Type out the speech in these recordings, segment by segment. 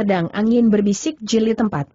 Pedang Angin Berbisik Jilid 43.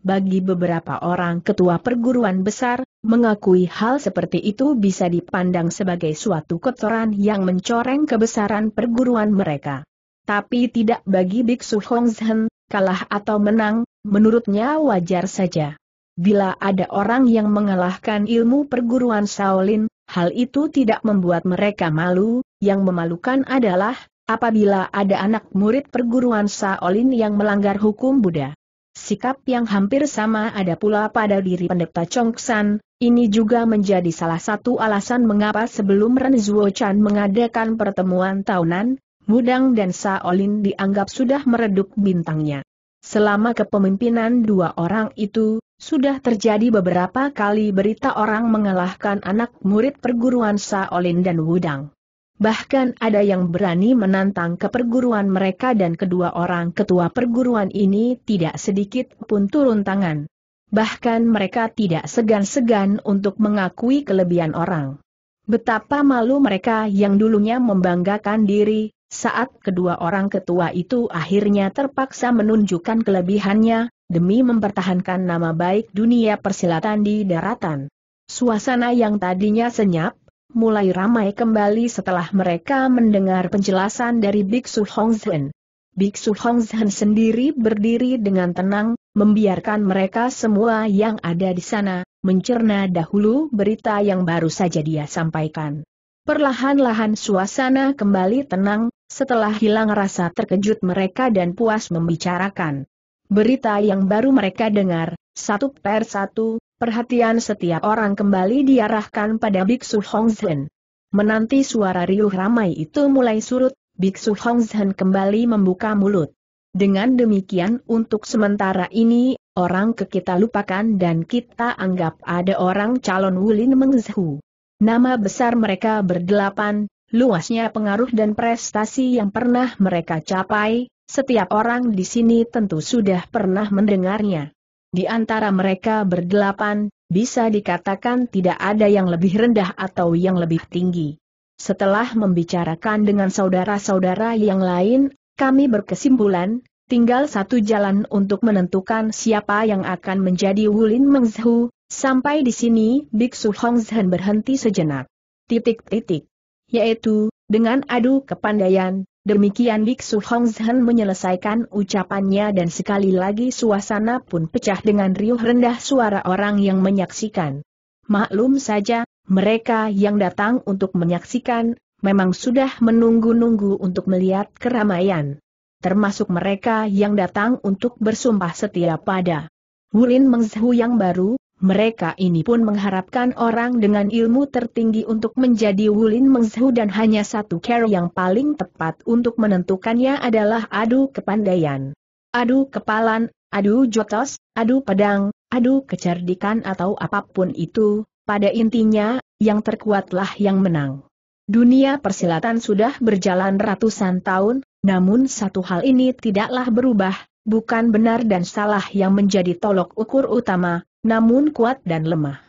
Bagi beberapa orang ketua perguruan besar, mengakui hal seperti itu bisa dipandang sebagai suatu kotoran yang mencoreng kebesaran perguruan mereka. Tapi tidak bagi Biksu Hongzhen, kalah atau menang, menurutnya wajar saja. Bila ada orang yang mengalahkan ilmu perguruan Shaolin, hal itu tidak membuat mereka malu, yang memalukan adalah apabila ada anak murid perguruan Saolin yang melanggar hukum Buddha. Sikap yang hampir sama ada pula pada diri pendeta Chongsan, ini juga menjadi salah satu alasan mengapa sebelum Ren Zuo Chan mengadakan pertemuan tahunan, Mudang dan Saolin dianggap sudah meredup bintangnya. Selama kepemimpinan dua orang itu, sudah terjadi beberapa kali berita orang mengalahkan anak murid perguruan Saolin dan Wudang bahkan ada yang berani menantang keperguruan mereka dan kedua orang ketua perguruan ini tidak sedikit pun turun tangan. Bahkan mereka tidak segan-segan untuk mengakui kelebihan orang. Betapa malu mereka yang dulunya membanggakan diri, saat kedua orang ketua itu akhirnya terpaksa menunjukkan kelebihannya, demi mempertahankan nama baik dunia persilatan di daratan. Suasana yang tadinya senyap, mulai ramai kembali setelah mereka mendengar penjelasan dari Biksu Hongzhen. Biksu Hongzhen sendiri berdiri dengan tenang, membiarkan mereka semua yang ada di sana, mencerna dahulu berita yang baru saja dia sampaikan. Perlahan-lahan suasana kembali tenang, setelah hilang rasa terkejut mereka dan puas membicarakan. Berita yang baru mereka dengar, satu per satu, Perhatian setiap orang kembali diarahkan pada Biksu Hongzhen. Menanti suara riuh ramai itu mulai surut, Biksu Hongzhen kembali membuka mulut. Dengan demikian untuk sementara ini, orang ke kita lupakan dan kita anggap ada orang calon Wulin Mengzhu. Nama besar mereka berdelapan, luasnya pengaruh dan prestasi yang pernah mereka capai, setiap orang di sini tentu sudah pernah mendengarnya. Di antara mereka berdelapan, bisa dikatakan tidak ada yang lebih rendah atau yang lebih tinggi. Setelah membicarakan dengan saudara-saudara yang lain, kami berkesimpulan, tinggal satu jalan untuk menentukan siapa yang akan menjadi Wulin Mengzhu, sampai di sini Biksu Hongzhen berhenti sejenak. Titik-titik. Yaitu, dengan adu kepandaian, Demikian Biksu Hongzhen menyelesaikan ucapannya dan sekali lagi suasana pun pecah dengan riuh rendah suara orang yang menyaksikan. Maklum saja, mereka yang datang untuk menyaksikan, memang sudah menunggu-nunggu untuk melihat keramaian. Termasuk mereka yang datang untuk bersumpah setia pada Wulin Mengzhu yang baru, mereka ini pun mengharapkan orang dengan ilmu tertinggi untuk menjadi Wulin Mengzhu dan hanya satu cara yang paling tepat untuk menentukannya adalah adu kepandaian. Adu kepalan, adu jotos, adu pedang, adu kecerdikan atau apapun itu, pada intinya, yang terkuatlah yang menang. Dunia persilatan sudah berjalan ratusan tahun, namun satu hal ini tidaklah berubah, bukan benar dan salah yang menjadi tolok ukur utama, namun kuat dan lemah.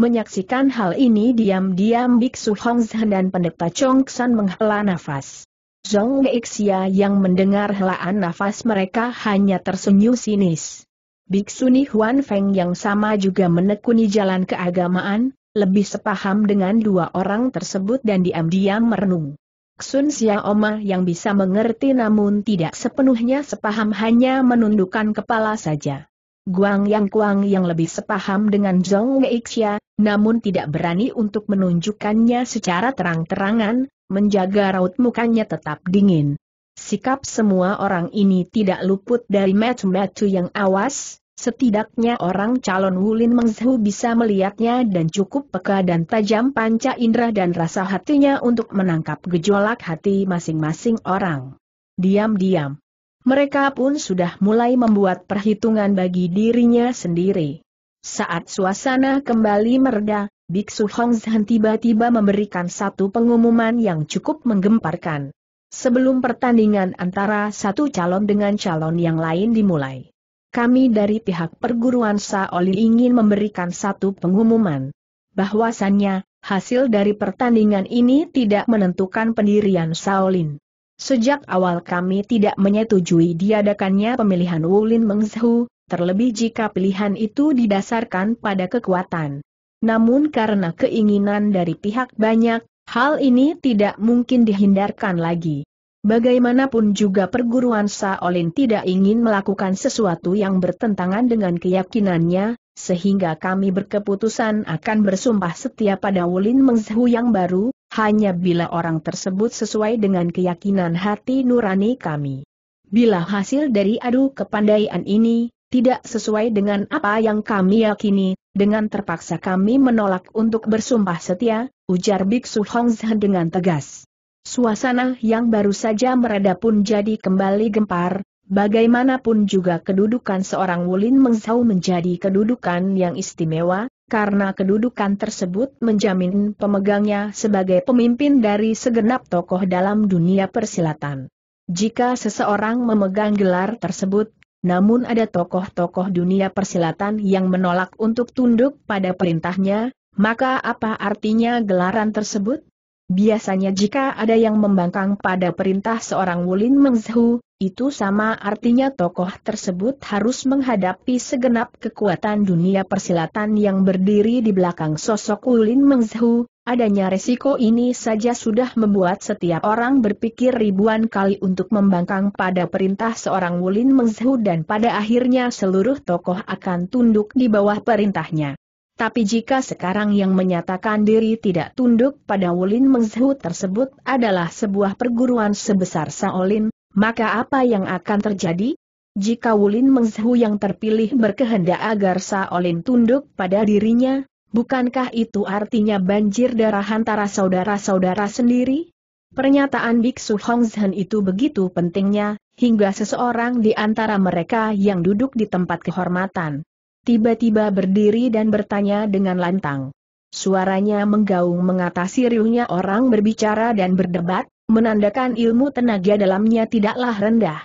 Menyaksikan hal ini diam-diam Biksu Hong dan pendeta Chong San menghela nafas. Zhong Xia yang mendengar helaan nafas mereka hanya tersenyum sinis. Ni Huan Feng yang sama juga menekuni jalan keagamaan, lebih sepaham dengan dua orang tersebut dan diam-diam merenung. Xun Xia Oma yang bisa mengerti namun tidak sepenuhnya sepaham hanya menundukkan kepala saja. Guang Yang Kuang yang lebih sepaham dengan Zhong Xia, namun tidak berani untuk menunjukkannya secara terang-terangan, menjaga raut mukanya tetap dingin. Sikap semua orang ini tidak luput dari metu-metu yang awas, setidaknya orang calon Wulin Mengzhu bisa melihatnya dan cukup peka dan tajam panca indera dan rasa hatinya untuk menangkap gejolak hati masing-masing orang. Diam-diam, mereka pun sudah mulai membuat perhitungan bagi dirinya sendiri. Saat suasana kembali mereda, Biksu Hongzhan tiba-tiba memberikan satu pengumuman yang cukup menggemparkan. Sebelum pertandingan antara satu calon dengan calon yang lain dimulai. Kami dari pihak perguruan Saoli ingin memberikan satu pengumuman. Bahwasannya, hasil dari pertandingan ini tidak menentukan pendirian Shaolin. Sejak awal kami tidak menyetujui diadakannya pemilihan Wulin Mengzhu, terlebih jika pilihan itu didasarkan pada kekuatan. Namun karena keinginan dari pihak banyak, hal ini tidak mungkin dihindarkan lagi. Bagaimanapun juga perguruan Shaolin tidak ingin melakukan sesuatu yang bertentangan dengan keyakinannya, sehingga kami berkeputusan akan bersumpah setia pada Wulin Mengzhu yang baru, hanya bila orang tersebut sesuai dengan keyakinan hati nurani kami. Bila hasil dari adu kepandaian ini tidak sesuai dengan apa yang kami yakini, dengan terpaksa kami menolak untuk bersumpah setia, ujar Biksu Hongzhen dengan tegas. Suasana yang baru saja mereda pun jadi kembali gempar, bagaimanapun juga kedudukan seorang Wulin Mengsau menjadi kedudukan yang istimewa, karena kedudukan tersebut menjamin pemegangnya sebagai pemimpin dari segenap tokoh dalam dunia persilatan. Jika seseorang memegang gelar tersebut, namun ada tokoh-tokoh dunia persilatan yang menolak untuk tunduk pada perintahnya, maka apa artinya gelaran tersebut? Biasanya jika ada yang membangkang pada perintah seorang Wulin Mengzhu, itu sama artinya tokoh tersebut harus menghadapi segenap kekuatan dunia persilatan yang berdiri di belakang sosok Wulin Mengzhu, adanya resiko ini saja sudah membuat setiap orang berpikir ribuan kali untuk membangkang pada perintah seorang Wulin Mengzhu dan pada akhirnya seluruh tokoh akan tunduk di bawah perintahnya. Tapi jika sekarang yang menyatakan diri tidak tunduk pada Wulin Mengzhu tersebut adalah sebuah perguruan sebesar Shaolin, maka apa yang akan terjadi? Jika Wulin Mengzhu yang terpilih berkehendak agar Shaolin tunduk pada dirinya, bukankah itu artinya banjir darah antara saudara-saudara sendiri? Pernyataan Biksu Hongzhen itu begitu pentingnya, hingga seseorang di antara mereka yang duduk di tempat kehormatan tiba-tiba berdiri dan bertanya dengan lantang. Suaranya menggaung mengatasi riuhnya orang berbicara dan berdebat, menandakan ilmu tenaga dalamnya tidaklah rendah.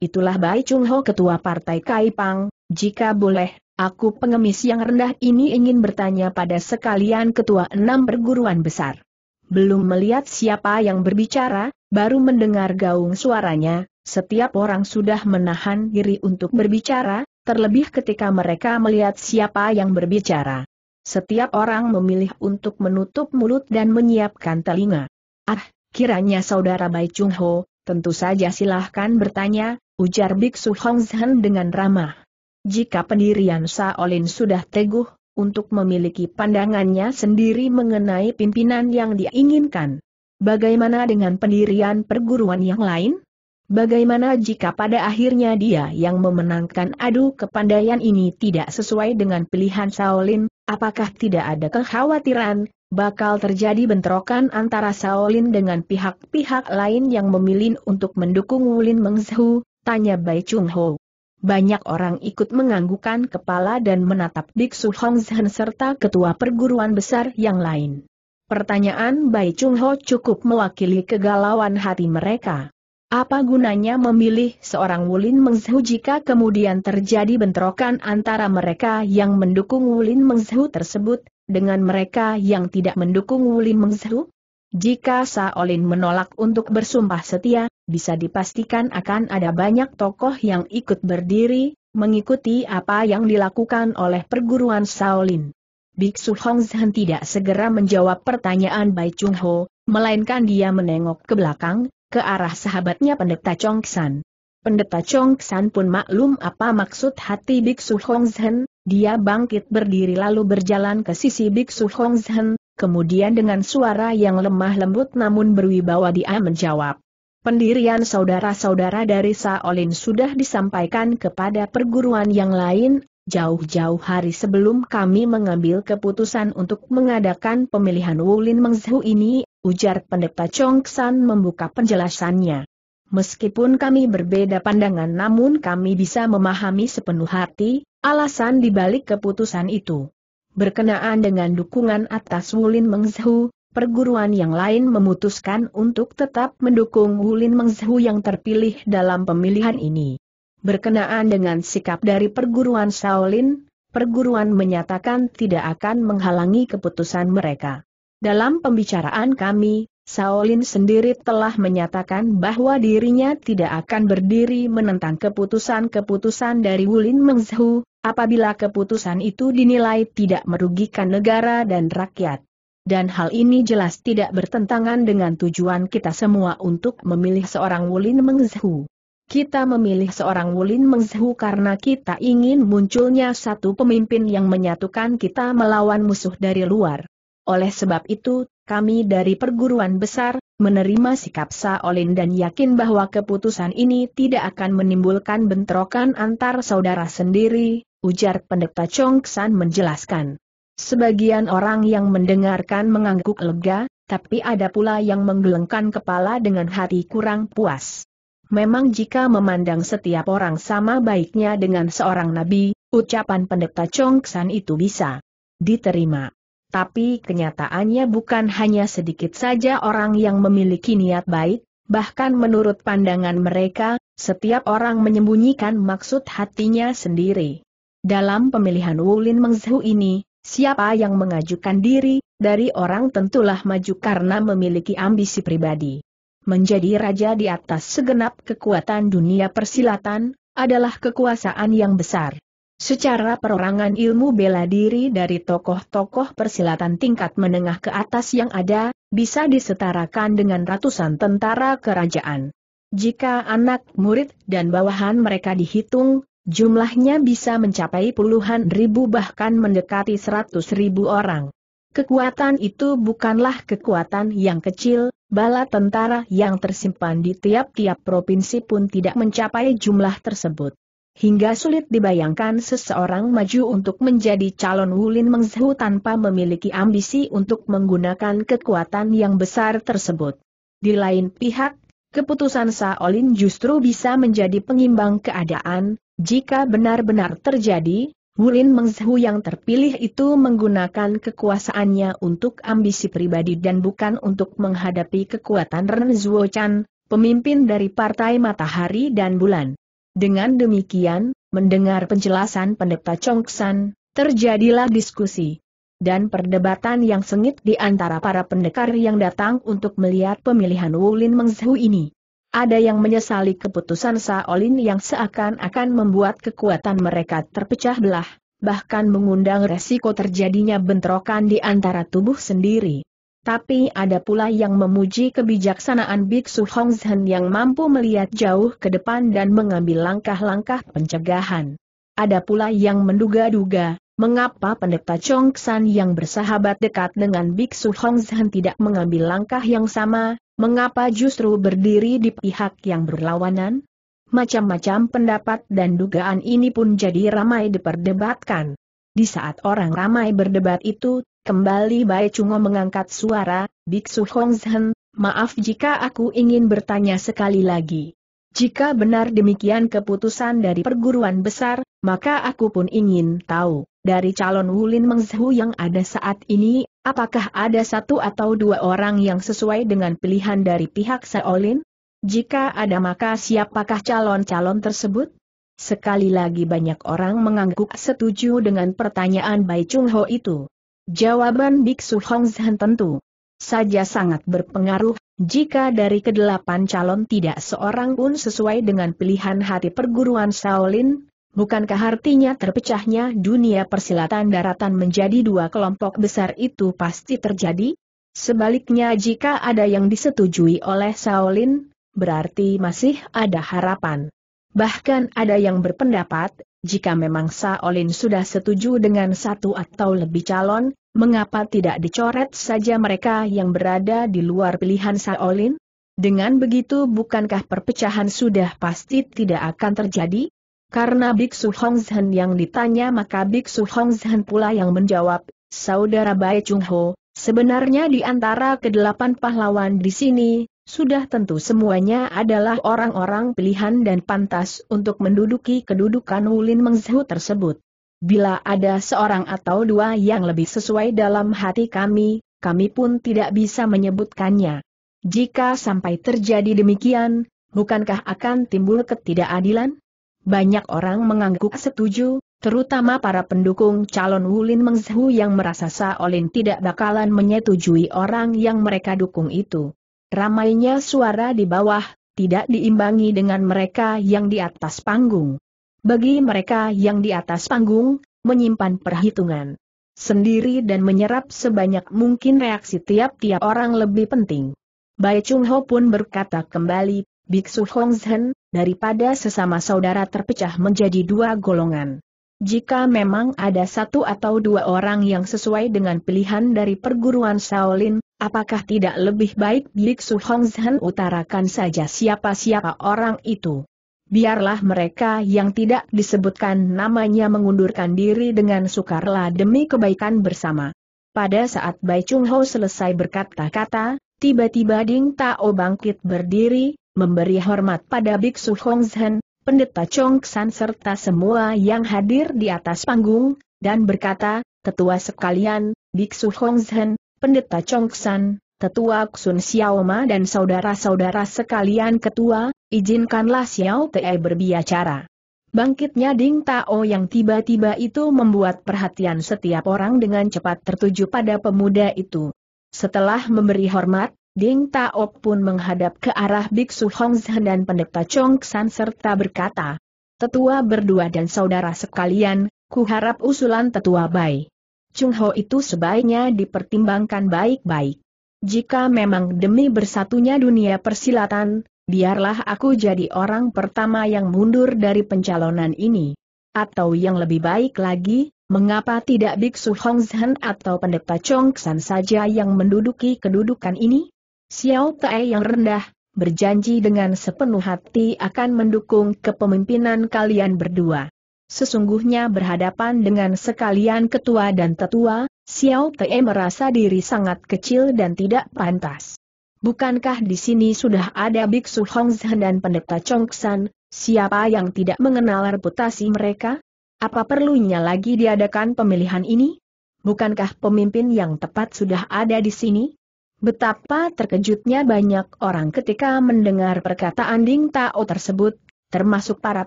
Itulah Bai Chung Ho ketua partai Kaipang, jika boleh, aku pengemis yang rendah ini ingin bertanya pada sekalian ketua enam perguruan besar. Belum melihat siapa yang berbicara, baru mendengar gaung suaranya, setiap orang sudah menahan diri untuk berbicara, terlebih ketika mereka melihat siapa yang berbicara. Setiap orang memilih untuk menutup mulut dan menyiapkan telinga. Ah, kiranya saudara Bai Chung Ho, tentu saja silahkan bertanya, ujar Biksu Hong Zhen dengan ramah. Jika pendirian Saolin sudah teguh, untuk memiliki pandangannya sendiri mengenai pimpinan yang diinginkan. Bagaimana dengan pendirian perguruan yang lain? Bagaimana jika pada akhirnya dia yang memenangkan adu kepandaian ini tidak sesuai dengan pilihan Shaolin, apakah tidak ada kekhawatiran, bakal terjadi bentrokan antara Shaolin dengan pihak-pihak lain yang memilih untuk mendukung Wulin Mengzhu, tanya Bai Chung Ho. Banyak orang ikut menganggukan kepala dan menatap Biksu Hong Zhen serta ketua perguruan besar yang lain. Pertanyaan Bai Chung Ho cukup mewakili kegalauan hati mereka. Apa gunanya memilih seorang Wulin Mengzhu jika kemudian terjadi bentrokan antara mereka yang mendukung Wulin Mengzhu tersebut, dengan mereka yang tidak mendukung Wulin Mengzhu? Jika Saolin menolak untuk bersumpah setia, bisa dipastikan akan ada banyak tokoh yang ikut berdiri, mengikuti apa yang dilakukan oleh perguruan Saolin. Biksu Hongzhen tidak segera menjawab pertanyaan Bai Chung Ho, melainkan dia menengok ke belakang, ke arah sahabatnya pendeta Chongsan. Pendeta Chongsan pun maklum apa maksud hati Biksu Hongzhen, dia bangkit berdiri lalu berjalan ke sisi Biksu Hongzhen, kemudian dengan suara yang lemah lembut namun berwibawa dia menjawab. Pendirian saudara-saudara dari Saolin sudah disampaikan kepada perguruan yang lain, jauh-jauh hari sebelum kami mengambil keputusan untuk mengadakan pemilihan Wulin Mengzhu ini, ujar pendeta Chong San membuka penjelasannya. Meskipun kami berbeda pandangan namun kami bisa memahami sepenuh hati, alasan dibalik keputusan itu. Berkenaan dengan dukungan atas Wulin Mengzhu, perguruan yang lain memutuskan untuk tetap mendukung Wulin Mengzhu yang terpilih dalam pemilihan ini. Berkenaan dengan sikap dari perguruan Shaolin, perguruan menyatakan tidak akan menghalangi keputusan mereka. Dalam pembicaraan kami, Saolin sendiri telah menyatakan bahwa dirinya tidak akan berdiri menentang keputusan-keputusan dari Wulin Mengzhu, apabila keputusan itu dinilai tidak merugikan negara dan rakyat. Dan hal ini jelas tidak bertentangan dengan tujuan kita semua untuk memilih seorang Wulin Mengzhu. Kita memilih seorang Wulin Mengzhu karena kita ingin munculnya satu pemimpin yang menyatukan kita melawan musuh dari luar. Oleh sebab itu, kami dari perguruan besar, menerima sikap Saolin dan yakin bahwa keputusan ini tidak akan menimbulkan bentrokan antar saudara sendiri, ujar pendeta San menjelaskan. Sebagian orang yang mendengarkan mengangguk lega, tapi ada pula yang menggelengkan kepala dengan hati kurang puas. Memang jika memandang setiap orang sama baiknya dengan seorang nabi, ucapan pendeta San itu bisa diterima tapi kenyataannya bukan hanya sedikit saja orang yang memiliki niat baik, bahkan menurut pandangan mereka, setiap orang menyembunyikan maksud hatinya sendiri. Dalam pemilihan Wulin Mengzhu ini, siapa yang mengajukan diri, dari orang tentulah maju karena memiliki ambisi pribadi. Menjadi raja di atas segenap kekuatan dunia persilatan, adalah kekuasaan yang besar. Secara perorangan ilmu bela diri dari tokoh-tokoh persilatan tingkat menengah ke atas yang ada, bisa disetarakan dengan ratusan tentara kerajaan. Jika anak, murid, dan bawahan mereka dihitung, jumlahnya bisa mencapai puluhan ribu bahkan mendekati seratus ribu orang. Kekuatan itu bukanlah kekuatan yang kecil, bala tentara yang tersimpan di tiap-tiap provinsi pun tidak mencapai jumlah tersebut hingga sulit dibayangkan seseorang maju untuk menjadi calon Wulin Mengzhu tanpa memiliki ambisi untuk menggunakan kekuatan yang besar tersebut. Di lain pihak, keputusan Saolin justru bisa menjadi pengimbang keadaan, jika benar-benar terjadi, Wulin Mengzhu yang terpilih itu menggunakan kekuasaannya untuk ambisi pribadi dan bukan untuk menghadapi kekuatan Ren Zuo Chan, pemimpin dari Partai Matahari dan Bulan. Dengan demikian, mendengar penjelasan pendeta Chongsan, terjadilah diskusi dan perdebatan yang sengit di antara para pendekar yang datang untuk melihat pemilihan Wulin Mengzhu ini. Ada yang menyesali keputusan Saolin yang seakan-akan membuat kekuatan mereka terpecah belah, bahkan mengundang resiko terjadinya bentrokan di antara tubuh sendiri. Tapi ada pula yang memuji kebijaksanaan Biksu Hongzhen yang mampu melihat jauh ke depan dan mengambil langkah-langkah pencegahan. Ada pula yang menduga-duga, mengapa pendeta Chongxian yang bersahabat dekat dengan Biksu Hongzhen tidak mengambil langkah yang sama, mengapa justru berdiri di pihak yang berlawanan? Macam-macam pendapat dan dugaan ini pun jadi ramai diperdebatkan. Di saat orang ramai berdebat itu, Kembali Bai Chungo mengangkat suara, Biksu Hongzhen, maaf jika aku ingin bertanya sekali lagi. Jika benar demikian keputusan dari perguruan besar, maka aku pun ingin tahu, dari calon Wulin Mengzhu yang ada saat ini, apakah ada satu atau dua orang yang sesuai dengan pilihan dari pihak Seolin? Jika ada maka siapakah calon-calon tersebut? Sekali lagi banyak orang mengangguk setuju dengan pertanyaan Bai Chungho itu. Jawaban Biksu Hongzhen tentu saja sangat berpengaruh, jika dari kedelapan calon tidak seorang pun sesuai dengan pilihan hati perguruan Shaolin, bukankah artinya terpecahnya dunia persilatan daratan menjadi dua kelompok besar itu pasti terjadi? Sebaliknya jika ada yang disetujui oleh Shaolin, berarti masih ada harapan. Bahkan ada yang berpendapat, jika memang Saolin sudah setuju dengan satu atau lebih calon, mengapa tidak dicoret saja mereka yang berada di luar pilihan Saolin? Dengan begitu bukankah perpecahan sudah pasti tidak akan terjadi? Karena Biksu Hongzhen yang ditanya maka Biksu Hongzhen pula yang menjawab, Saudara Bai Chung Ho, sebenarnya di antara kedelapan pahlawan di sini, sudah tentu semuanya adalah orang-orang pilihan dan pantas untuk menduduki kedudukan Wulin Mengzhu tersebut. Bila ada seorang atau dua yang lebih sesuai dalam hati kami, kami pun tidak bisa menyebutkannya. Jika sampai terjadi demikian, bukankah akan timbul ketidakadilan? Banyak orang mengangguk setuju, terutama para pendukung calon Wulin Mengzhu yang merasa Saolin tidak bakalan menyetujui orang yang mereka dukung itu. Ramainya suara di bawah, tidak diimbangi dengan mereka yang di atas panggung. Bagi mereka yang di atas panggung, menyimpan perhitungan sendiri dan menyerap sebanyak mungkin reaksi tiap-tiap orang lebih penting. Bai Chung Ho pun berkata kembali, Biksu Hong Zhen, daripada sesama saudara terpecah menjadi dua golongan. Jika memang ada satu atau dua orang yang sesuai dengan pilihan dari perguruan Shaolin, Apakah tidak lebih baik Biksu Hongzhen utarakan saja siapa-siapa orang itu? Biarlah mereka yang tidak disebutkan namanya mengundurkan diri dengan sukarela demi kebaikan bersama. Pada saat Bai Chung Ho selesai berkata-kata, tiba-tiba Ding Tao bangkit berdiri, memberi hormat pada Biksu Hongzhen, Pendeta Chong San serta semua yang hadir di atas panggung, dan berkata, Tetua sekalian, Biksu Hongzhen, Pendeta Chongsan, Tetua Ksun Xiaoma dan saudara-saudara sekalian ketua, izinkanlah Xiao Te berbicara. Bangkitnya Ding Tao yang tiba-tiba itu membuat perhatian setiap orang dengan cepat tertuju pada pemuda itu. Setelah memberi hormat, Ding Tao pun menghadap ke arah Biksu Hongzhen dan pendeta Chongsan serta berkata, Tetua berdua dan saudara sekalian, ku harap usulan tetua baik. Chung Ho itu sebaiknya dipertimbangkan baik-baik. Jika memang demi bersatunya dunia persilatan, biarlah aku jadi orang pertama yang mundur dari pencalonan ini. Atau yang lebih baik lagi, mengapa tidak Biksu Zhen atau pendeta Chong San saja yang menduduki kedudukan ini? Xiao Tae yang rendah, berjanji dengan sepenuh hati akan mendukung kepemimpinan kalian berdua. Sesungguhnya berhadapan dengan sekalian ketua dan tetua, Xiao Te merasa diri sangat kecil dan tidak pantas. Bukankah di sini sudah ada Biksu Hongzhen dan pendeta Chongsan, siapa yang tidak mengenal reputasi mereka? Apa perlunya lagi diadakan pemilihan ini? Bukankah pemimpin yang tepat sudah ada di sini? Betapa terkejutnya banyak orang ketika mendengar perkataan Ding Tao tersebut, termasuk para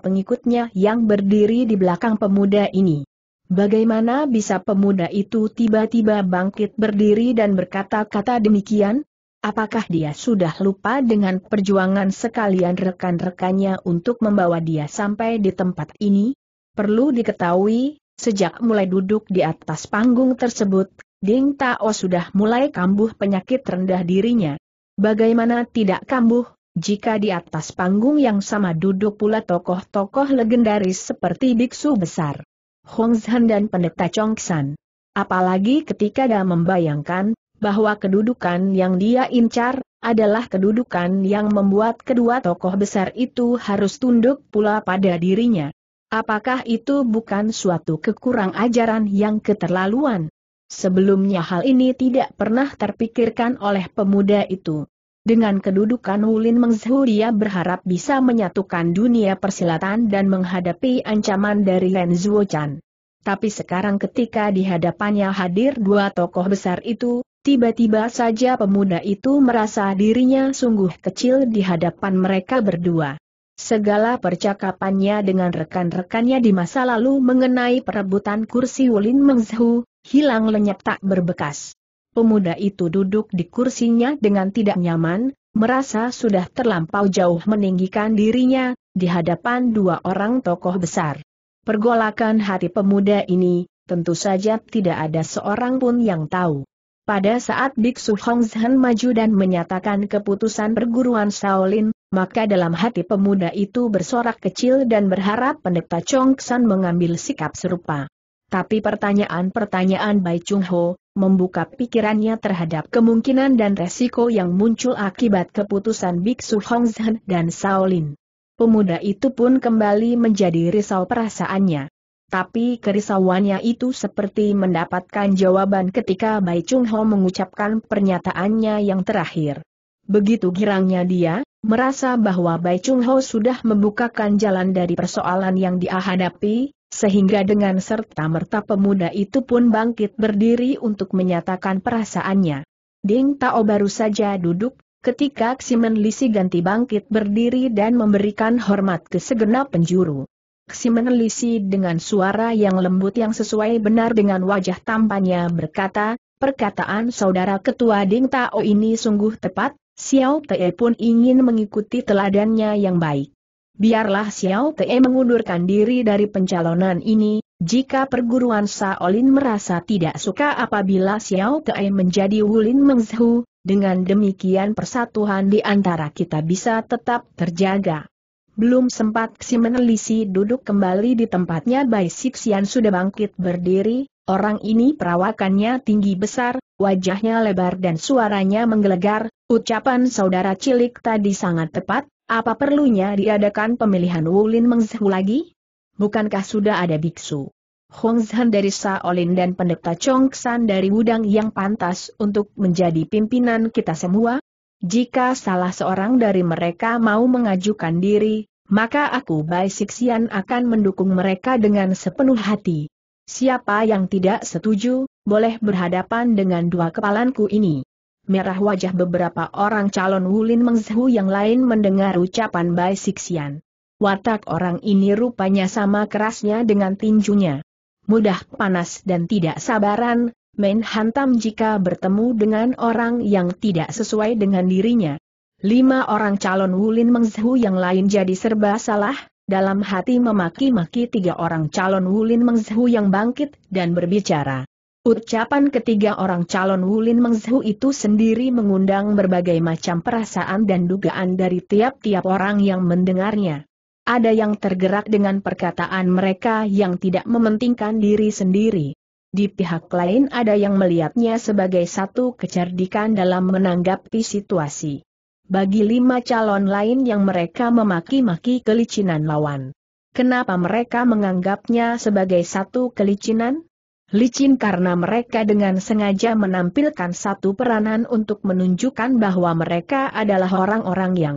pengikutnya yang berdiri di belakang pemuda ini. Bagaimana bisa pemuda itu tiba-tiba bangkit berdiri dan berkata-kata demikian? Apakah dia sudah lupa dengan perjuangan sekalian rekan-rekannya untuk membawa dia sampai di tempat ini? Perlu diketahui, sejak mulai duduk di atas panggung tersebut, Ding Tao sudah mulai kambuh penyakit rendah dirinya. Bagaimana tidak kambuh, jika di atas panggung yang sama duduk pula tokoh-tokoh legendaris seperti biksu besar. Hong Zhan dan pendeta San, Apalagi ketika dia membayangkan bahwa kedudukan yang dia incar adalah kedudukan yang membuat kedua tokoh besar itu harus tunduk pula pada dirinya. Apakah itu bukan suatu kekurang ajaran yang keterlaluan? Sebelumnya hal ini tidak pernah terpikirkan oleh pemuda itu. Dengan kedudukan Wulin Mengzhu dia berharap bisa menyatukan dunia persilatan dan menghadapi ancaman dari Len Zhuochan. Tapi sekarang ketika di hadapannya hadir dua tokoh besar itu, tiba-tiba saja pemuda itu merasa dirinya sungguh kecil di hadapan mereka berdua. Segala percakapannya dengan rekan-rekannya di masa lalu mengenai perebutan kursi Wulin Mengzhu, hilang lenyap tak berbekas. Pemuda itu duduk di kursinya dengan tidak nyaman, merasa sudah terlampau jauh meninggikan dirinya, di hadapan dua orang tokoh besar. Pergolakan hati pemuda ini, tentu saja tidak ada seorang pun yang tahu. Pada saat Biksu Hongzhen maju dan menyatakan keputusan perguruan Shaolin, maka dalam hati pemuda itu bersorak kecil dan berharap pendeta Chongsan mengambil sikap serupa. Tapi pertanyaan-pertanyaan Bai Chung membuka pikirannya terhadap kemungkinan dan resiko yang muncul akibat keputusan Biksu Hongzhen dan Shaolin. Pemuda itu pun kembali menjadi risau perasaannya. Tapi kerisauannya itu seperti mendapatkan jawaban ketika Bai Chung Ho mengucapkan pernyataannya yang terakhir. Begitu girangnya dia, merasa bahwa Bai Chung Ho sudah membukakan jalan dari persoalan yang dia hadapi, sehingga dengan serta-merta pemuda itu pun bangkit berdiri untuk menyatakan perasaannya. Ding Tao baru saja duduk, ketika Ximen Lisi ganti bangkit berdiri dan memberikan hormat ke segenap penjuru. Ximen Lisi dengan suara yang lembut yang sesuai benar dengan wajah tampannya berkata, perkataan saudara ketua Ding Tao ini sungguh tepat, Xiao Te pun ingin mengikuti teladannya yang baik biarlah Xiao Te mengundurkan diri dari pencalonan ini, jika perguruan Shaolin merasa tidak suka apabila Xiao Te menjadi Wulin Mengzhu, dengan demikian persatuan di antara kita bisa tetap terjaga. Belum sempat si menelisi duduk kembali di tempatnya Bai Sixian sudah bangkit berdiri, orang ini perawakannya tinggi besar, wajahnya lebar dan suaranya menggelegar, ucapan saudara cilik tadi sangat tepat, apa perlunya diadakan pemilihan Wulin Mengzhu lagi? Bukankah sudah ada biksu? Hong Zhan dari Shaolin dan pendeta Chong San dari Wudang yang pantas untuk menjadi pimpinan kita semua? Jika salah seorang dari mereka mau mengajukan diri, maka aku Bai Sixian akan mendukung mereka dengan sepenuh hati. Siapa yang tidak setuju, boleh berhadapan dengan dua kepalanku ini merah wajah beberapa orang calon Wulin Mengzhu yang lain mendengar ucapan Bai Sixian. Watak orang ini rupanya sama kerasnya dengan tinjunya. Mudah panas dan tidak sabaran, main hantam jika bertemu dengan orang yang tidak sesuai dengan dirinya. Lima orang calon Wulin Mengzhu yang lain jadi serba salah, dalam hati memaki-maki tiga orang calon Wulin Mengzhu yang bangkit dan berbicara. Ucapan ketiga orang calon Wulin Mengzhu itu sendiri mengundang berbagai macam perasaan dan dugaan dari tiap-tiap orang yang mendengarnya. Ada yang tergerak dengan perkataan mereka yang tidak mementingkan diri sendiri. Di pihak lain ada yang melihatnya sebagai satu kecerdikan dalam menanggapi situasi. Bagi lima calon lain yang mereka memaki-maki kelicinan lawan. Kenapa mereka menganggapnya sebagai satu kelicinan? licin karena mereka dengan sengaja menampilkan satu peranan untuk menunjukkan bahwa mereka adalah orang-orang yang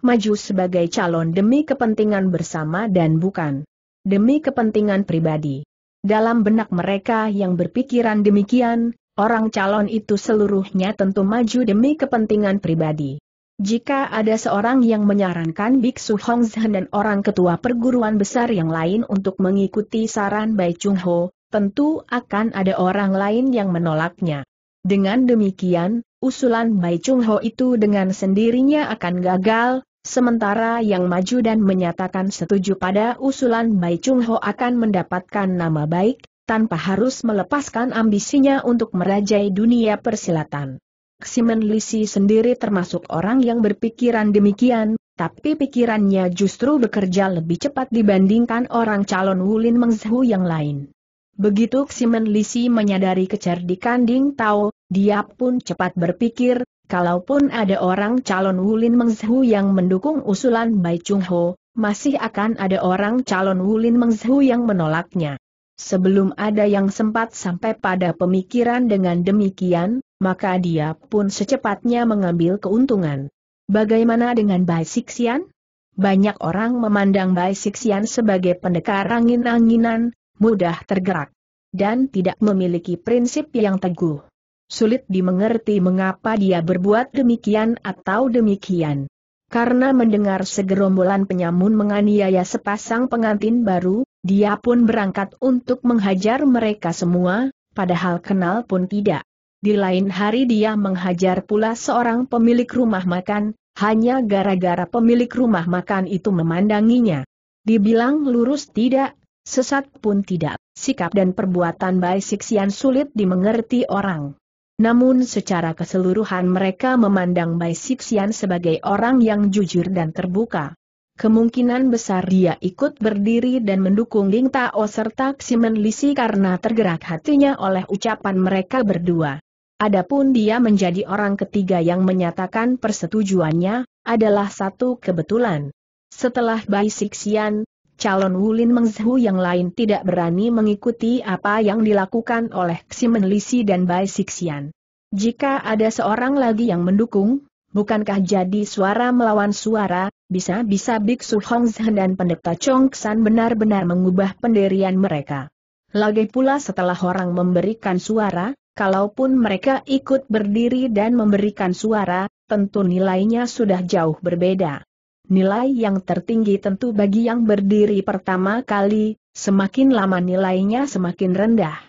maju sebagai calon demi kepentingan bersama dan bukan demi kepentingan pribadi. Dalam benak mereka yang berpikiran demikian, orang calon itu seluruhnya tentu maju demi kepentingan pribadi. Jika ada seorang yang menyarankan Biksu Hongzhen dan orang ketua perguruan besar yang lain untuk mengikuti saran Bai Chung Ho, tentu akan ada orang lain yang menolaknya. Dengan demikian, usulan Bai Chung Ho itu dengan sendirinya akan gagal, sementara yang maju dan menyatakan setuju pada usulan Bai Chung Ho akan mendapatkan nama baik, tanpa harus melepaskan ambisinya untuk merajai dunia persilatan. Ximen Lisi sendiri termasuk orang yang berpikiran demikian, tapi pikirannya justru bekerja lebih cepat dibandingkan orang calon Wulin Mengzhu yang lain. Begitu Ximen Lisi menyadari kecerdikan Ding Tao, dia pun cepat berpikir, kalaupun ada orang calon Wulin Mengzhu yang mendukung usulan Bai Chung Ho, masih akan ada orang calon Wulin Mengzhu yang menolaknya. Sebelum ada yang sempat sampai pada pemikiran dengan demikian, maka dia pun secepatnya mengambil keuntungan. Bagaimana dengan Bai Sixian? Banyak orang memandang Bai Sixian sebagai pendekar angin-anginan, mudah tergerak, dan tidak memiliki prinsip yang teguh. Sulit dimengerti mengapa dia berbuat demikian atau demikian. Karena mendengar segerombolan penyamun menganiaya sepasang pengantin baru, dia pun berangkat untuk menghajar mereka semua, padahal kenal pun tidak. Di lain hari dia menghajar pula seorang pemilik rumah makan, hanya gara-gara pemilik rumah makan itu memandanginya. Dibilang lurus tidak, Sesat pun tidak, sikap dan perbuatan Bai Sixian sulit dimengerti orang. Namun secara keseluruhan mereka memandang Bai Sixian sebagai orang yang jujur dan terbuka. Kemungkinan besar dia ikut berdiri dan mendukung Ling Tao serta Ximen Lisi karena tergerak hatinya oleh ucapan mereka berdua. Adapun dia menjadi orang ketiga yang menyatakan persetujuannya, adalah satu kebetulan. Setelah Bai Sixian, calon Wulin Mengzhu yang lain tidak berani mengikuti apa yang dilakukan oleh Ximen Lisi dan Bai Sixian. Jika ada seorang lagi yang mendukung, bukankah jadi suara melawan suara, bisa-bisa Biksu Hongzhen dan pendeta Chongsan benar-benar mengubah pendirian mereka. Lagi pula setelah orang memberikan suara, kalaupun mereka ikut berdiri dan memberikan suara, tentu nilainya sudah jauh berbeda. Nilai yang tertinggi tentu bagi yang berdiri pertama kali, semakin lama nilainya semakin rendah.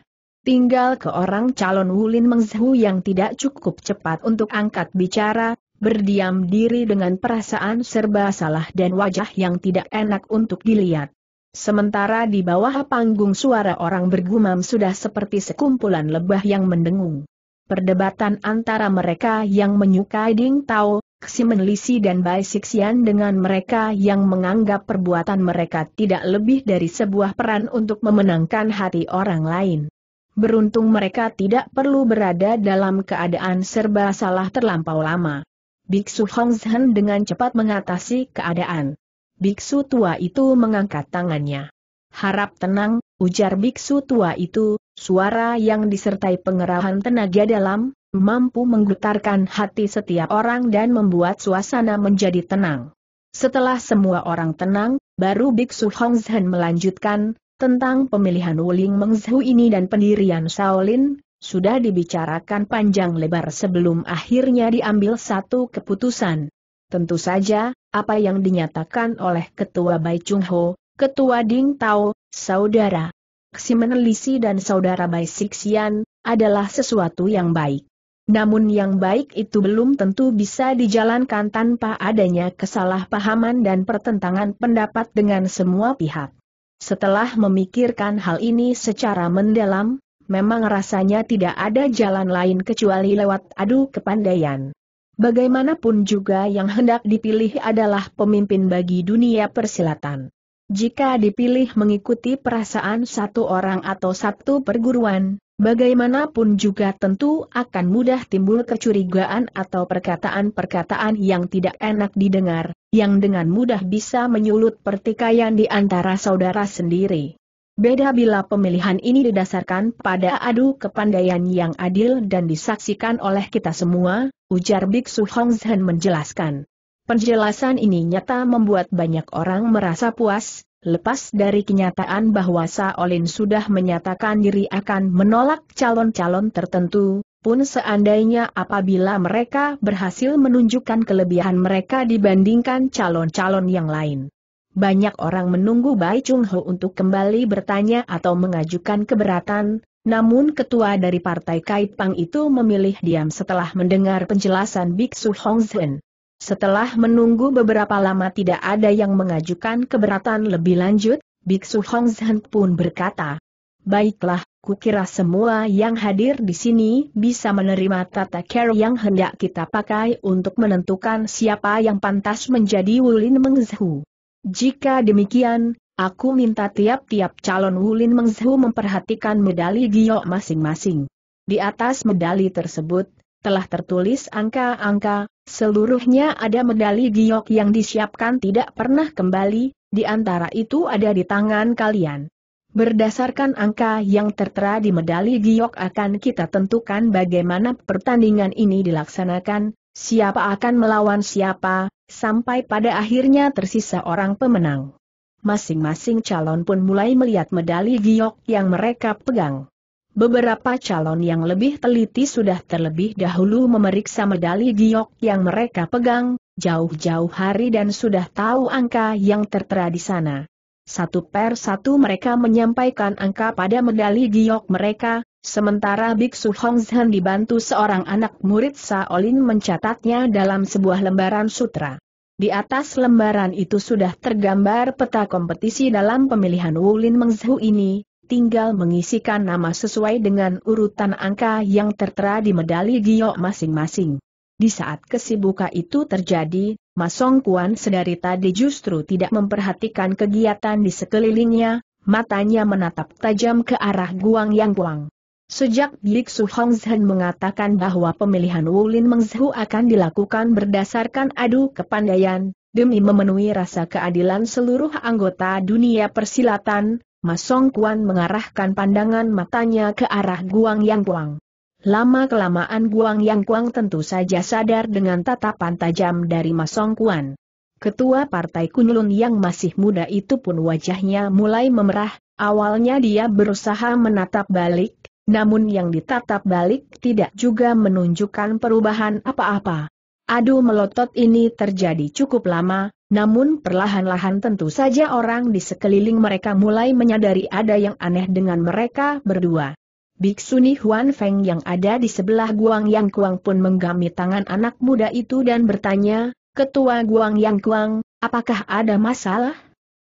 Tinggal ke orang calon Wulin Mengzhu yang tidak cukup cepat untuk angkat bicara, berdiam diri dengan perasaan serba salah dan wajah yang tidak enak untuk dilihat. Sementara di bawah panggung suara orang bergumam sudah seperti sekumpulan lebah yang mendengung. Perdebatan antara mereka yang menyukai Ding Tao, Ximenlisi dan Bai Sixian dengan mereka yang menganggap perbuatan mereka tidak lebih dari sebuah peran untuk memenangkan hati orang lain. Beruntung mereka tidak perlu berada dalam keadaan serba salah terlampau lama. Biksu Hongzhen dengan cepat mengatasi keadaan. Biksu tua itu mengangkat tangannya. Harap tenang, ujar biksu tua itu, suara yang disertai pengerahan tenaga dalam, mampu menggetarkan hati setiap orang dan membuat suasana menjadi tenang. Setelah semua orang tenang, baru Biksu Hongzhen melanjutkan, tentang pemilihan Wuling Mengzhu ini dan pendirian Shaolin, sudah dibicarakan panjang lebar sebelum akhirnya diambil satu keputusan. Tentu saja, apa yang dinyatakan oleh Ketua Bai Chung Ho, Ketua Ding Tao, Saudara Ximen Lisi dan Saudara Bai Sixian, adalah sesuatu yang baik. Namun yang baik itu belum tentu bisa dijalankan tanpa adanya kesalahpahaman dan pertentangan pendapat dengan semua pihak. Setelah memikirkan hal ini secara mendalam, memang rasanya tidak ada jalan lain kecuali lewat adu kepandaian. Bagaimanapun juga yang hendak dipilih adalah pemimpin bagi dunia persilatan. Jika dipilih mengikuti perasaan satu orang atau satu perguruan, bagaimanapun juga tentu akan mudah timbul kecurigaan atau perkataan-perkataan yang tidak enak didengar, yang dengan mudah bisa menyulut pertikaian di antara saudara sendiri. Beda bila pemilihan ini didasarkan pada adu kepandaian yang adil dan disaksikan oleh kita semua, ujar Biksu Hong Zhen menjelaskan. Penjelasan ini nyata membuat banyak orang merasa puas, lepas dari kenyataan bahwa Saolin sudah menyatakan diri akan menolak calon-calon tertentu, pun seandainya apabila mereka berhasil menunjukkan kelebihan mereka dibandingkan calon-calon yang lain. Banyak orang menunggu Bai Chung Ho untuk kembali bertanya atau mengajukan keberatan, namun ketua dari partai Kaipang itu memilih diam setelah mendengar penjelasan Biksu Hong Zhen. Setelah menunggu beberapa lama tidak ada yang mengajukan keberatan lebih lanjut, Biksu Hong Zhen pun berkata, Baiklah, kukira semua yang hadir di sini bisa menerima tata care yang hendak kita pakai untuk menentukan siapa yang pantas menjadi Wulin Mengzhu. Jika demikian, aku minta tiap-tiap calon Wulin Mengzhu memperhatikan medali giok masing-masing. Di atas medali tersebut, telah tertulis angka-angka, seluruhnya ada medali giok yang disiapkan tidak pernah kembali, di antara itu ada di tangan kalian. Berdasarkan angka yang tertera di medali giok akan kita tentukan bagaimana pertandingan ini dilaksanakan, siapa akan melawan siapa, sampai pada akhirnya tersisa orang pemenang. Masing-masing calon pun mulai melihat medali giok yang mereka pegang. Beberapa calon yang lebih teliti sudah terlebih dahulu memeriksa medali giok yang mereka pegang, jauh-jauh hari dan sudah tahu angka yang tertera di sana. Satu per satu mereka menyampaikan angka pada medali giok mereka, sementara Biksu Hongzhen dibantu seorang anak murid Saolin mencatatnya dalam sebuah lembaran sutra. Di atas lembaran itu sudah tergambar peta kompetisi dalam pemilihan Wulin Mengzhu ini, tinggal mengisikan nama sesuai dengan urutan angka yang tertera di medali giok masing-masing. Di saat kesibukan itu terjadi, Masong Kuan sedari tadi justru tidak memperhatikan kegiatan di sekelilingnya, matanya menatap tajam ke arah Guang Yang Guang. Sejak Biksu Hong Zhen mengatakan bahwa pemilihan Wu Wulin Mengzhu akan dilakukan berdasarkan adu kepandaian, demi memenuhi rasa keadilan seluruh anggota dunia persilatan, Masong Kuan mengarahkan pandangan matanya ke arah Guang Yang Kuang. Lama-kelamaan Guang Yang Kuang tentu saja sadar dengan tatapan tajam dari Masong Kuan. Ketua Partai Kunlun yang masih muda itu pun wajahnya mulai memerah, awalnya dia berusaha menatap balik, namun yang ditatap balik tidak juga menunjukkan perubahan apa-apa. Aduh melotot ini terjadi cukup lama, namun perlahan-lahan tentu saja orang di sekeliling mereka mulai menyadari ada yang aneh dengan mereka berdua. Biksuni Huan Feng yang ada di sebelah Guang Yang Kuang pun menggami tangan anak muda itu dan bertanya, Ketua Guang Yang Kuang, apakah ada masalah?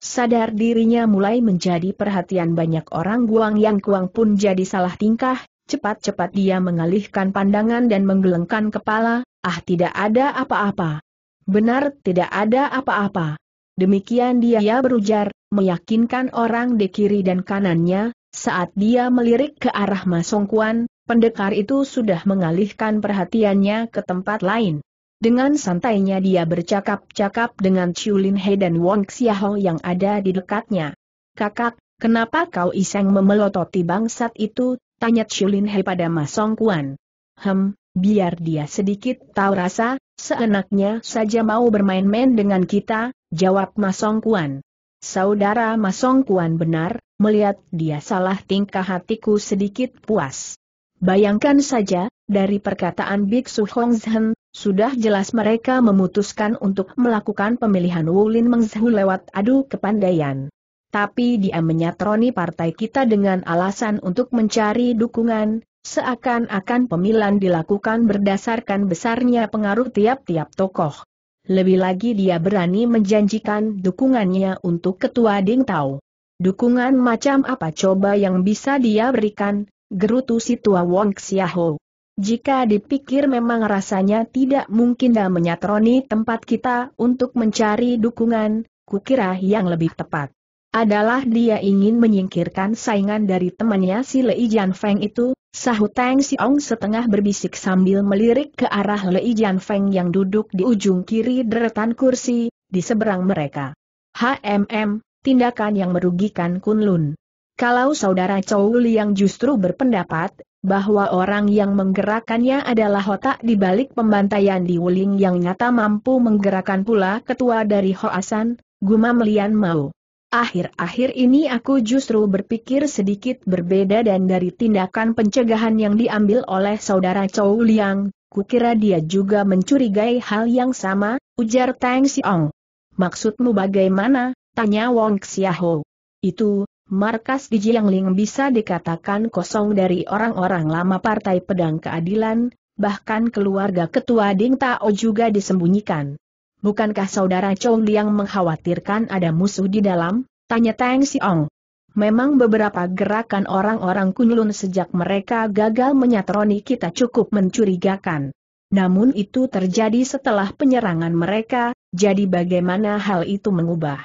Sadar dirinya mulai menjadi perhatian banyak orang Guang Yang Kuang pun jadi salah tingkah, cepat-cepat dia mengalihkan pandangan dan menggelengkan kepala, ah tidak ada apa-apa. Benar tidak ada apa-apa. Demikian dia berujar, meyakinkan orang di kiri dan kanannya, saat dia melirik ke arah Masongkuan, pendekar itu sudah mengalihkan perhatiannya ke tempat lain. Dengan santainya dia bercakap-cakap dengan Lin He dan Wong Xiaho yang ada di dekatnya. Kakak, kenapa kau iseng memelototi bangsat itu? Tanya Lin He pada Masongkuan. Hem, biar dia sedikit tahu rasa, seenaknya saja mau bermain-main dengan kita, jawab Masong Kuan. Saudara Masong Kuan benar, melihat dia salah tingkah hatiku sedikit puas. Bayangkan saja, dari perkataan Biksu Hong Zhen, sudah jelas mereka memutuskan untuk melakukan pemilihan Wulin Mengzhu lewat adu kepandaian. Tapi dia menyatroni partai kita dengan alasan untuk mencari dukungan, Seakan-akan pemilihan dilakukan berdasarkan besarnya pengaruh tiap-tiap tokoh. Lebih lagi dia berani menjanjikan dukungannya untuk Ketua Ding Tao. Dukungan macam apa coba yang bisa dia berikan, gerutu si tua Wong Xiaho. Jika dipikir memang rasanya tidak mungkin dah menyatroni tempat kita untuk mencari dukungan, kukira yang lebih tepat adalah dia ingin menyingkirkan saingan dari temannya si Lei Jian Feng itu, sahut Tang Siong setengah berbisik sambil melirik ke arah Lei Jian Feng yang duduk di ujung kiri deretan kursi, di seberang mereka. HMM, tindakan yang merugikan Kunlun. Kalau saudara Chow yang justru berpendapat, bahwa orang yang menggerakkannya adalah otak di balik pembantaian di Wuling yang nyata mampu menggerakkan pula ketua dari Hoasan, Gumam Lian Mao. Akhir-akhir ini aku justru berpikir sedikit berbeda dan dari tindakan pencegahan yang diambil oleh saudara Chow Liang, kukira dia juga mencurigai hal yang sama, ujar Tang Siong. Maksudmu bagaimana? Tanya Wong Xiaho. Itu, markas di Jiangling bisa dikatakan kosong dari orang-orang lama Partai Pedang Keadilan, bahkan keluarga ketua Ding Tao juga disembunyikan. Bukankah saudara Chong Liang mengkhawatirkan ada musuh di dalam? Tanya Tang Siong. Memang beberapa gerakan orang-orang Kunlun sejak mereka gagal menyatroni kita cukup mencurigakan. Namun itu terjadi setelah penyerangan mereka, jadi bagaimana hal itu mengubah?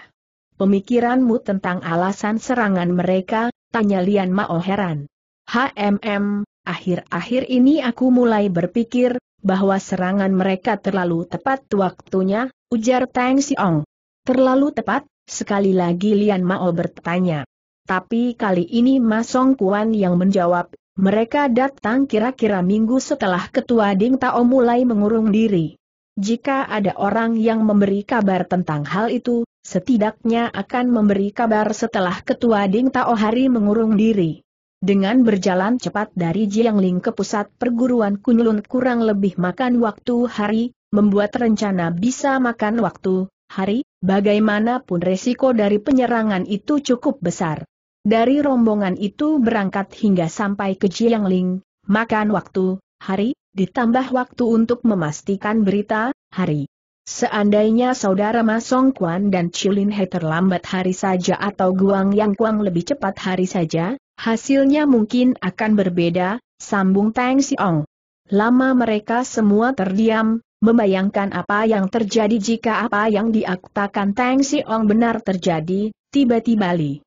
Pemikiranmu tentang alasan serangan mereka, tanya Lian Mao heran. HMM, akhir-akhir ini aku mulai berpikir, bahwa serangan mereka terlalu tepat waktunya, ujar Tang Siong. Terlalu tepat, sekali lagi Lian Mao bertanya. Tapi kali ini Masong Kuan yang menjawab, mereka datang kira-kira minggu setelah ketua Ding Tao mulai mengurung diri. Jika ada orang yang memberi kabar tentang hal itu, setidaknya akan memberi kabar setelah ketua Ding Tao hari mengurung diri. Dengan berjalan cepat dari Jiangling ke pusat perguruan Kunlun kurang lebih makan waktu hari, membuat rencana bisa makan waktu hari, bagaimanapun resiko dari penyerangan itu cukup besar. Dari rombongan itu berangkat hingga sampai ke Jiangling, makan waktu hari, ditambah waktu untuk memastikan berita hari. Seandainya saudara Ma Song dan Chilin He terlambat hari saja atau Guang Yang Kuang lebih cepat hari saja, Hasilnya mungkin akan berbeda, sambung Tang Siong. Lama mereka semua terdiam, membayangkan apa yang terjadi jika apa yang diaktakan Tang Siong benar terjadi, tiba-tiba Li.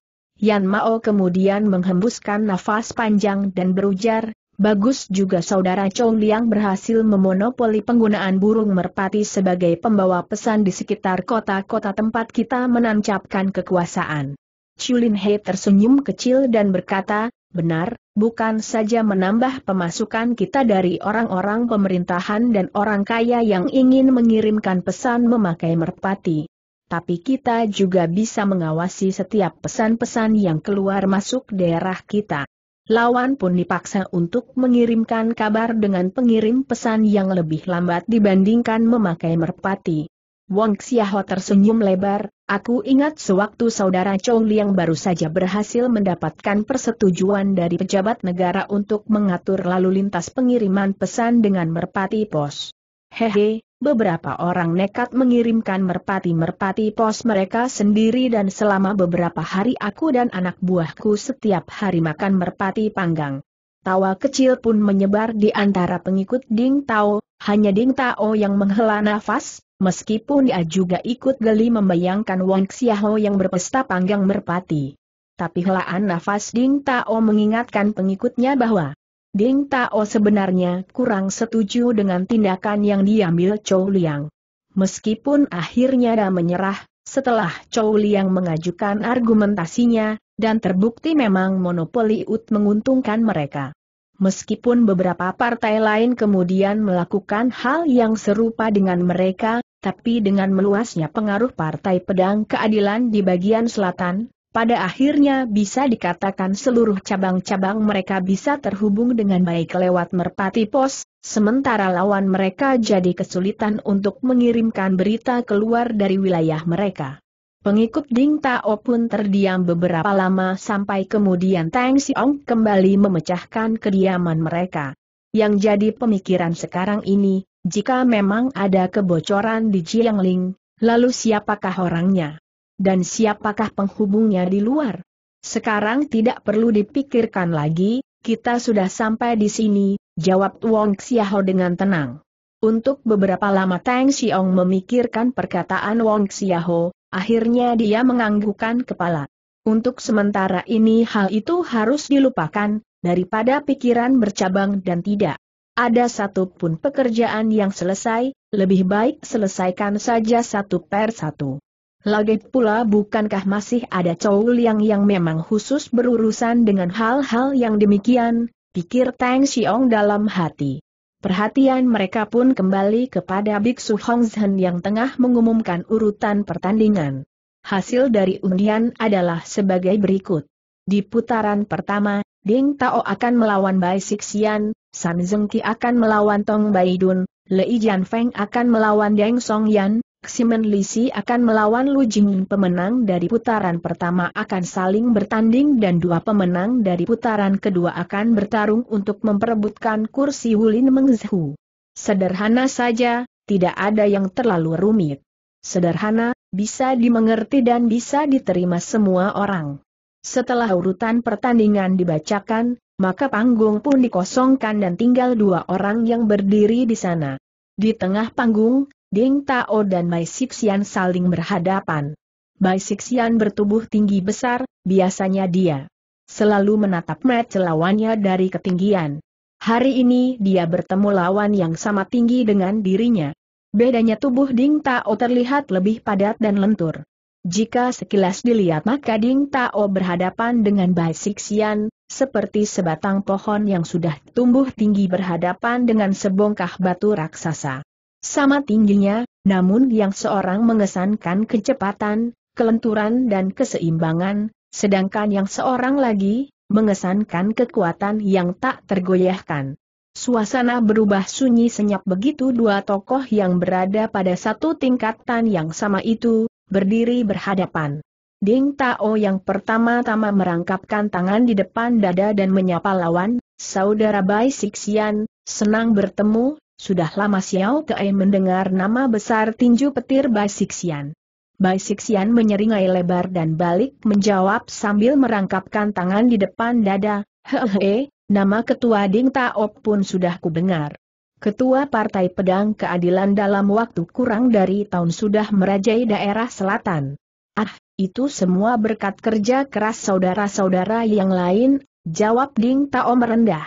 Yan Mao kemudian menghembuskan nafas panjang dan berujar, bagus juga saudara Chong Liang berhasil memonopoli penggunaan burung merpati sebagai pembawa pesan di sekitar kota-kota tempat kita menancapkan kekuasaan. Chulin He tersenyum kecil dan berkata, benar, bukan saja menambah pemasukan kita dari orang-orang pemerintahan dan orang kaya yang ingin mengirimkan pesan memakai merpati. Tapi kita juga bisa mengawasi setiap pesan-pesan yang keluar masuk daerah kita. Lawan pun dipaksa untuk mengirimkan kabar dengan pengirim pesan yang lebih lambat dibandingkan memakai merpati. Wong Xiaho tersenyum lebar, aku ingat sewaktu saudara Chong Liang baru saja berhasil mendapatkan persetujuan dari pejabat negara untuk mengatur lalu lintas pengiriman pesan dengan merpati pos. Hehe, beberapa orang nekat mengirimkan merpati-merpati pos mereka sendiri dan selama beberapa hari aku dan anak buahku setiap hari makan merpati panggang. Tawa kecil pun menyebar di antara pengikut Ding Tao, hanya Ding Tao yang menghela nafas, meskipun dia juga ikut geli membayangkan Wang Xiaho yang berpesta panggang merpati. Tapi helaan nafas Ding Tao mengingatkan pengikutnya bahwa Ding Tao sebenarnya kurang setuju dengan tindakan yang diambil Chou Liang. Meskipun akhirnya dia menyerah, setelah Chou Liang mengajukan argumentasinya, dan terbukti memang monopoli UT menguntungkan mereka. Meskipun beberapa partai lain kemudian melakukan hal yang serupa dengan mereka, tapi dengan meluasnya pengaruh Partai Pedang Keadilan di bagian selatan, pada akhirnya bisa dikatakan seluruh cabang-cabang mereka bisa terhubung dengan baik lewat merpati pos, sementara lawan mereka jadi kesulitan untuk mengirimkan berita keluar dari wilayah mereka. Pengikut Ding Tao pun terdiam beberapa lama sampai kemudian Tang Xiong kembali memecahkan kediaman mereka. Yang jadi pemikiran sekarang ini, jika memang ada kebocoran di Jiangling, lalu siapakah orangnya? Dan siapakah penghubungnya di luar? Sekarang tidak perlu dipikirkan lagi, kita sudah sampai di sini, jawab Wong Xiaho dengan tenang. Untuk beberapa lama Tang Xiong memikirkan perkataan Wong Xiaho, akhirnya dia menganggukkan kepala. Untuk sementara ini hal itu harus dilupakan, daripada pikiran bercabang dan tidak ada satu pun pekerjaan yang selesai, lebih baik selesaikan saja satu per satu. Lagi pula bukankah masih ada Chow Liang yang memang khusus berurusan dengan hal-hal yang demikian, pikir Tang Xiong dalam hati. Perhatian mereka pun kembali kepada Biksu Hong Zhen yang tengah mengumumkan urutan pertandingan. Hasil dari undian adalah sebagai berikut. Di putaran pertama, Ding Tao akan melawan Bai Sixian, San Zengki akan melawan Tong Baidun, Lei Jianfeng akan melawan Deng Song Yan, Ximen Lisi akan melawan Lu Jing. pemenang dari putaran pertama akan saling bertanding dan dua pemenang dari putaran kedua akan bertarung untuk memperebutkan kursi Wulin Mengzhu. Sederhana saja, tidak ada yang terlalu rumit. Sederhana, bisa dimengerti dan bisa diterima semua orang. Setelah urutan pertandingan dibacakan, maka panggung pun dikosongkan dan tinggal dua orang yang berdiri di sana. Di tengah panggung, Ding Tao dan Mai Sixian saling berhadapan. Mai Sixian bertubuh tinggi besar, biasanya dia selalu menatap match lawannya dari ketinggian. Hari ini dia bertemu lawan yang sama tinggi dengan dirinya. Bedanya tubuh Ding Tao terlihat lebih padat dan lentur. Jika sekilas dilihat maka Ding Tao berhadapan dengan Bai Sixian, seperti sebatang pohon yang sudah tumbuh tinggi berhadapan dengan sebongkah batu raksasa. Sama tingginya, namun yang seorang mengesankan kecepatan, kelenturan dan keseimbangan, sedangkan yang seorang lagi, mengesankan kekuatan yang tak tergoyahkan. Suasana berubah sunyi senyap begitu dua tokoh yang berada pada satu tingkatan yang sama itu, berdiri berhadapan. Ding Tao yang pertama-tama merangkapkan tangan di depan dada dan menyapa lawan, Saudara Bai Sixian, senang bertemu, sudah lama Xiao Kei mendengar nama besar tinju petir Bai Sixian. Bai Sixian menyeringai lebar dan balik menjawab sambil merangkapkan tangan di depan dada, hehehe, nama ketua Ding Tao pun sudah kudengar. Ketua Partai Pedang Keadilan dalam waktu kurang dari tahun sudah merajai daerah selatan. Ah, itu semua berkat kerja keras saudara-saudara yang lain, jawab Ding Tao merendah.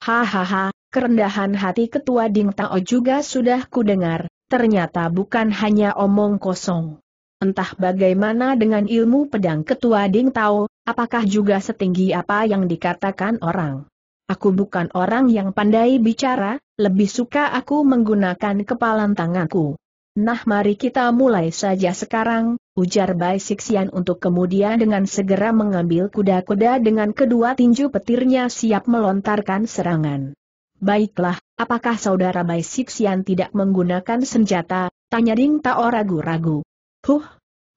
Hahaha, kerendahan hati Ketua Ding Tao juga sudah kudengar, ternyata bukan hanya omong kosong. Entah bagaimana dengan ilmu pedang Ketua Ding Tao, apakah juga setinggi apa yang dikatakan orang. Aku bukan orang yang pandai bicara, lebih suka aku menggunakan kepalan tanganku. Nah mari kita mulai saja sekarang, ujar Bai Siksian untuk kemudian dengan segera mengambil kuda-kuda dengan kedua tinju petirnya siap melontarkan serangan. Baiklah, apakah saudara Bai Siksian tidak menggunakan senjata, tanya Ding Tao ragu-ragu. Huh,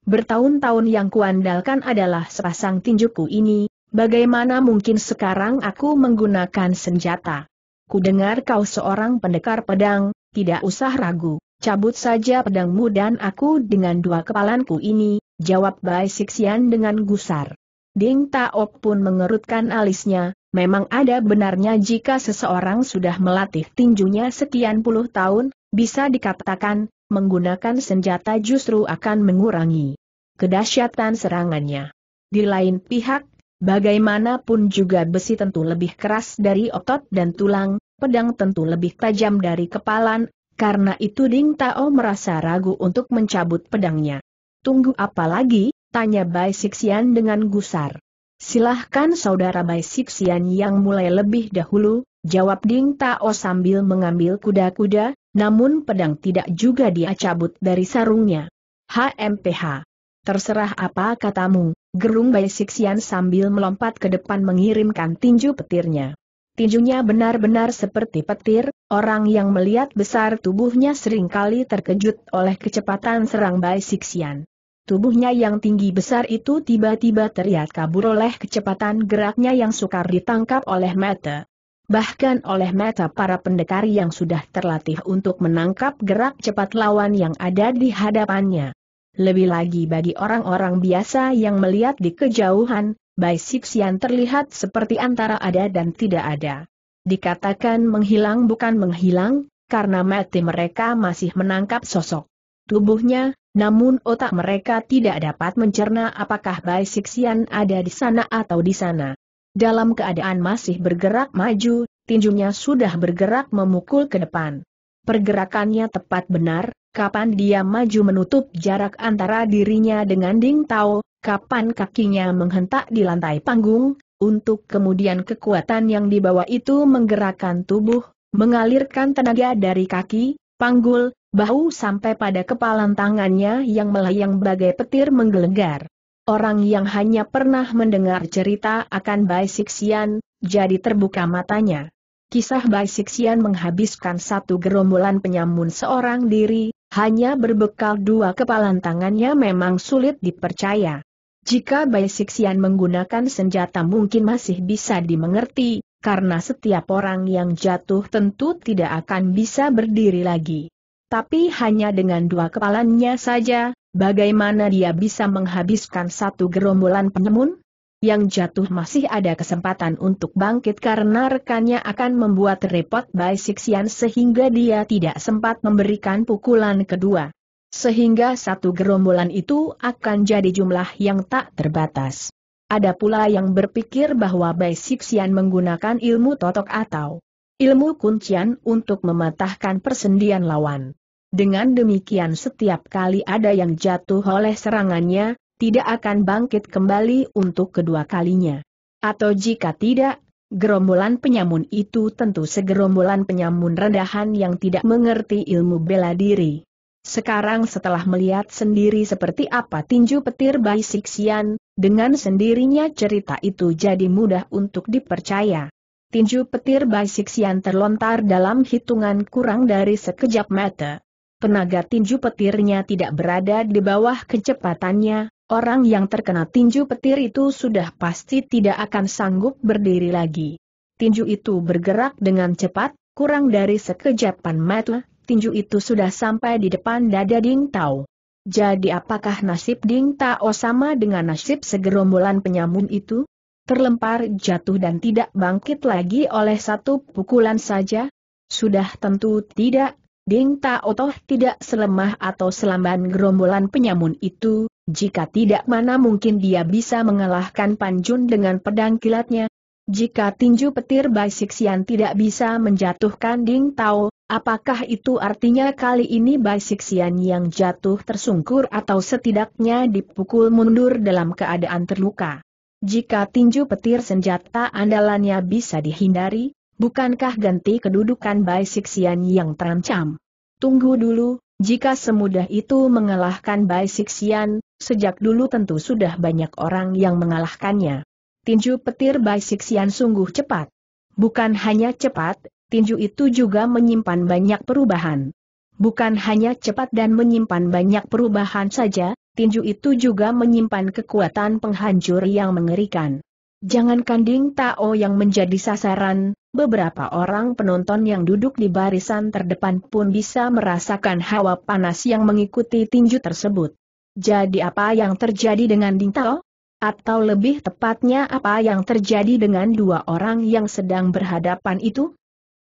bertahun-tahun yang kuandalkan adalah sepasang tinjuku ini, Bagaimana mungkin sekarang aku menggunakan senjata? Kudengar kau seorang pendekar pedang, tidak usah ragu, cabut saja pedangmu dan aku dengan dua kepalanku ini, jawab Bai Sixian dengan gusar. Ding Taok pun mengerutkan alisnya, memang ada benarnya jika seseorang sudah melatih tinjunya sekian puluh tahun, bisa dikatakan, menggunakan senjata justru akan mengurangi kedahsyatan serangannya. Di lain pihak, Bagaimanapun juga besi tentu lebih keras dari otot dan tulang, pedang tentu lebih tajam dari kepalan, karena itu Ding Tao merasa ragu untuk mencabut pedangnya. Tunggu apa lagi? Tanya Bai Sixian dengan gusar. Silahkan saudara Bai Sixian yang mulai lebih dahulu, jawab Ding Tao sambil mengambil kuda-kuda, namun pedang tidak juga dia cabut dari sarungnya. HMPH. Terserah apa katamu, Gerung Bai Sixian sambil melompat ke depan mengirimkan tinju petirnya. Tinjunya benar-benar seperti petir, orang yang melihat besar tubuhnya seringkali terkejut oleh kecepatan serang Bai Sixian. Tubuhnya yang tinggi besar itu tiba-tiba terlihat kabur oleh kecepatan geraknya yang sukar ditangkap oleh mata. Bahkan oleh mata para pendekar yang sudah terlatih untuk menangkap gerak cepat lawan yang ada di hadapannya. Lebih lagi bagi orang-orang biasa yang melihat di kejauhan, Bai Sixian terlihat seperti antara ada dan tidak ada. Dikatakan menghilang bukan menghilang, karena mati mereka masih menangkap sosok tubuhnya, namun otak mereka tidak dapat mencerna apakah Bai Sixian ada di sana atau di sana. Dalam keadaan masih bergerak maju, tinjunya sudah bergerak memukul ke depan. Pergerakannya tepat benar, kapan dia maju menutup jarak antara dirinya dengan Ding Tao, kapan kakinya menghentak di lantai panggung, untuk kemudian kekuatan yang dibawa itu menggerakkan tubuh, mengalirkan tenaga dari kaki, panggul, bahu sampai pada kepalan tangannya yang melayang bagai petir menggelegar. Orang yang hanya pernah mendengar cerita akan Bai Sixian, jadi terbuka matanya. Kisah Bai Sixian menghabiskan satu gerombolan penyamun seorang diri, hanya berbekal dua kepalan tangannya memang sulit dipercaya. Jika Bai Sixian menggunakan senjata mungkin masih bisa dimengerti, karena setiap orang yang jatuh tentu tidak akan bisa berdiri lagi. Tapi hanya dengan dua kepalannya saja, bagaimana dia bisa menghabiskan satu gerombolan penemun? yang jatuh masih ada kesempatan untuk bangkit karena rekannya akan membuat repot Bai Sixian sehingga dia tidak sempat memberikan pukulan kedua. Sehingga satu gerombolan itu akan jadi jumlah yang tak terbatas. Ada pula yang berpikir bahwa Bai Sixian menggunakan ilmu totok atau ilmu kuncian untuk mematahkan persendian lawan. Dengan demikian setiap kali ada yang jatuh oleh serangannya, tidak akan bangkit kembali untuk kedua kalinya. Atau jika tidak, gerombolan penyamun itu tentu segerombolan penyamun rendahan yang tidak mengerti ilmu bela diri. Sekarang setelah melihat sendiri seperti apa tinju petir Bai Sixian, dengan sendirinya cerita itu jadi mudah untuk dipercaya. Tinju petir Bai Sixian terlontar dalam hitungan kurang dari sekejap mata. Penaga tinju petirnya tidak berada di bawah kecepatannya, Orang yang terkena tinju petir itu sudah pasti tidak akan sanggup berdiri lagi. Tinju itu bergerak dengan cepat, kurang dari sekejapan mata, tinju itu sudah sampai di depan dada Ding Tao. Jadi apakah nasib Ding Tao sama dengan nasib segerombolan penyamun itu? Terlempar jatuh dan tidak bangkit lagi oleh satu pukulan saja? Sudah tentu tidak Ding Toh tidak selemah atau selamban gerombolan penyamun itu, jika tidak mana mungkin dia bisa mengalahkan Panjun dengan pedang kilatnya. Jika tinju petir Bai Sixian tidak bisa menjatuhkan Ding Tao, apakah itu artinya kali ini Bai Sixian yang jatuh tersungkur atau setidaknya dipukul mundur dalam keadaan terluka? Jika tinju petir senjata andalannya bisa dihindari, Bukankah ganti kedudukan Bai Sixian yang terancam? Tunggu dulu, jika semudah itu mengalahkan Bai Sixian, sejak dulu tentu sudah banyak orang yang mengalahkannya. Tinju petir Bai Sixian sungguh cepat. Bukan hanya cepat, tinju itu juga menyimpan banyak perubahan. Bukan hanya cepat dan menyimpan banyak perubahan saja, tinju itu juga menyimpan kekuatan penghancur yang mengerikan. Jangan kanding Tao yang menjadi sasaran, Beberapa orang penonton yang duduk di barisan terdepan pun bisa merasakan hawa panas yang mengikuti tinju tersebut. Jadi apa yang terjadi dengan Dingtao? Atau lebih tepatnya apa yang terjadi dengan dua orang yang sedang berhadapan itu?